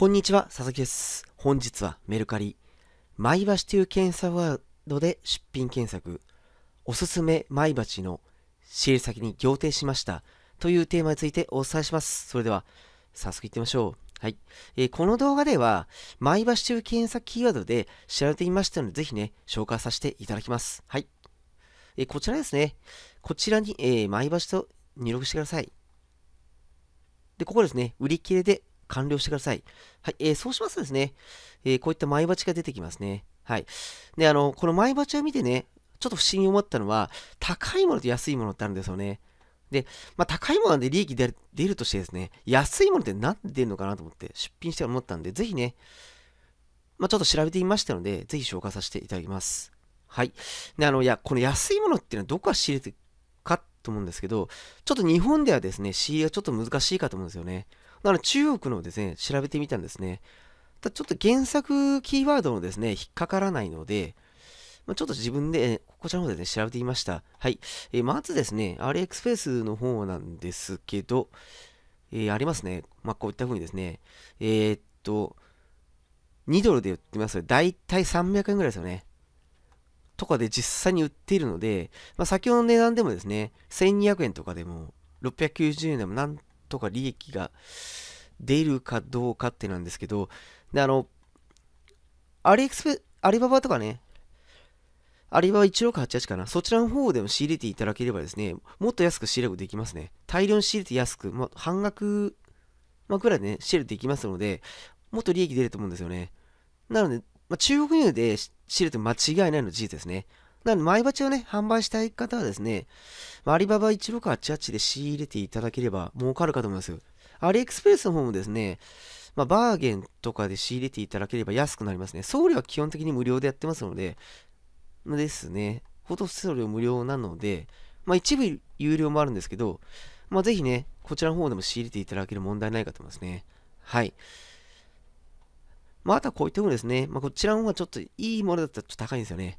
こんにちは、佐々木です。本日はメルカリ、マイバシという検査ワードで出品検索、おすすめマイバチの仕入れ先に仰天しましたというテーマについてお伝えします。それでは、早速いってみましょう。はい。えー、この動画では、マイバシという検索キーワードで調べてみましたので、ぜひね、紹介させていただきます。はい。えー、こちらですね。こちらに、えー、バシと入力してください。で、ここですね、売り切れで完了してください。はい、えー、そうしますとですね、えー、こういった前鉢が出てきますね。はい。で、あの、この前鉢を見てね、ちょっと不思議に思ったのは、高いものと安いものってあるんですよね。で、まあ、高いものなんで利益出るとしてですね、安いものって何で出るのかなと思って、出品して思ったんで、ぜひね、まあ、ちょっと調べてみましたので、ぜひ紹介させていただきます。はい。で、あの、いや、この安いものっていうのはどこか仕入れてかと思うんですけど、ちょっと日本ではですね、仕入れがちょっと難しいかと思うんですよね。なの中国のですね、調べてみたんですね。ただちょっと原作キーワードのですね、引っかからないので、まあ、ちょっと自分で、こちらの方で、ね、調べてみました。はい。えー、まずですね、RXFace の方なんですけど、えー、ありますね。まあ、こういった風にですね、えー、っと、2ドルで売ってますよ。だいたい300円ぐらいですよね。とかで実際に売っているので、まあ、先ほどの値段でもですね、1200円とかでも、690円でもなんとか利益が出るかどうかってなんですけど、で、あの、アリエクスペ、アリババとかね、アリババ1688かな、そちらの方でも仕入れていただければですね、もっと安く仕入れできますね。大量に仕入れて安く、ま半額、まあ、ぐらいでね、仕入れできますので、もっと利益出ると思うんですよね。なので、まあ、中国輸入で仕入れて間違いないの事実ですね。なので、前鉢をね、販売したい方はですね、アリババ1部か88で仕入れていただければ儲かるかと思いますアリエクスプレスの方もですね、まあ、バーゲンとかで仕入れていただければ安くなりますね。送料は基本的に無料でやってますので、ですね、ほとんど送料無料なので、まあ、一部有料もあるんですけど、まぜひね、こちらの方でも仕入れていただける問題ないかと思いますね。はい。まあ、あとはこういったものですね。まあ、こちらの方がちょっといいものだったらちょっと高いんですよね。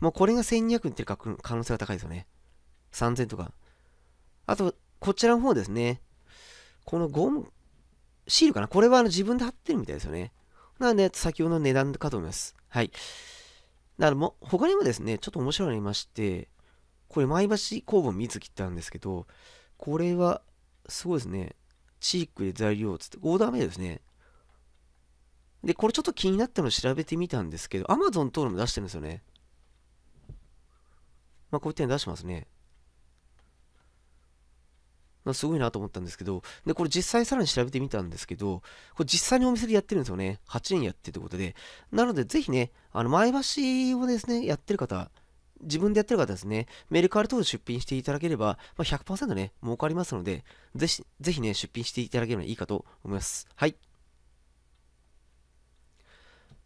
もうこれが1200円ってうか可能性が高いですよね。3000とか。あと、こちらの方ですね。このゴム、シールかなこれはあの自分で貼ってるみたいですよね。なので、先ほどの値段かと思います。はい。だからも、他にもですね、ちょっと面白いのありまして、これ、前橋工房水木ってあるんですけど、これは、すごいですね。チークで材料をつって、オーダーメイドですね。で、これちょっと気になったのを調べてみたんですけど、Amazon 等のも出してるんですよね。まあ、こういう点出してますね。すごいなと思ったんですけど、で、これ実際さらに調べてみたんですけど、これ実際にお店でやってるんですよね。8人やってということで。なので、ぜひね、あの、前橋をですね、やってる方、自分でやってる方ですね、メルカリ等で出品していただければ、まあ100、100%ね、儲かりますので、ぜひ、ぜひね、出品していただければいいかと思います。はい。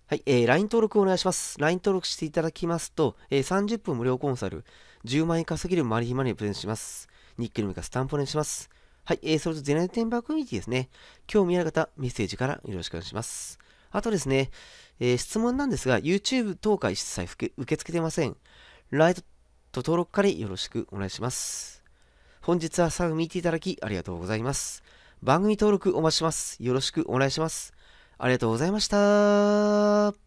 はい、えー、LINE 登録お願いします。LINE 登録していただきますと、えー、30分無料コンサル、10万円稼げるマリヒマにプレゼンします。ニッケルミカスタンプお願いします。はい、えー、それとゼネラテンバーコミュニティですね。興味ある方、メッセージからよろしくお願いします。あとですね、えー、質問なんですが、YouTube 投回一切受け付けてません。ライトと登録からよろしくお願いします。本日は最後見ていただきありがとうございます。番組登録お待ちします。よろしくお願いします。ありがとうございました。